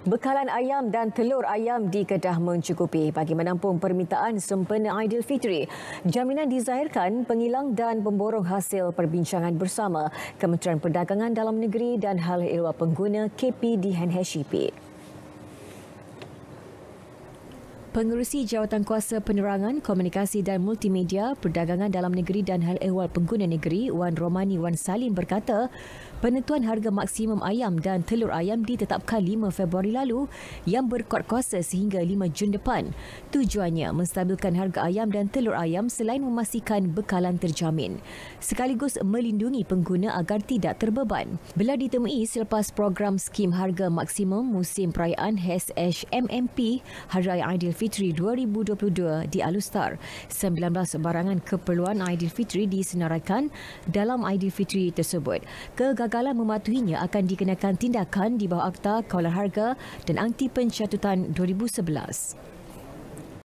Bekalan ayam dan telur ayam di Kedah mencukupi bagi menampung permintaan sempena Aidilfitri. Jaminan dizahirkan pengilang dan pemborong hasil perbincangan bersama Kementerian Perdagangan Dalam Negeri dan Hal Ehwal Pengguna KPDNHCP. HCP. Pengerusi Jawatankuasa Penerangan, Komunikasi dan Multimedia, Perdagangan Dalam Negeri dan Hal Ehwal Pengguna Negeri Wan Romani Wan Salim berkata, penentuan harga maksimum ayam dan telur ayam ditetapkan 5 Februari lalu yang berkuat kuasa sehingga 5 Jun depan. Tujuannya menstabilkan harga ayam dan telur ayam selain memastikan bekalan terjamin. Sekaligus melindungi pengguna agar tidak terbeban. Belah ditemui selepas program skim harga maksimum musim perayaan HSHMMP, Hari Raya Aidil Aidilfitri 2022 di Alustar. 19 barangan keperluan Aidilfitri disenaraikan dalam Aidilfitri tersebut. Kegagalan mematuhinya akan dikenakan tindakan di bawah Akta Kawalan Harga dan Anti Pencatutan 2011.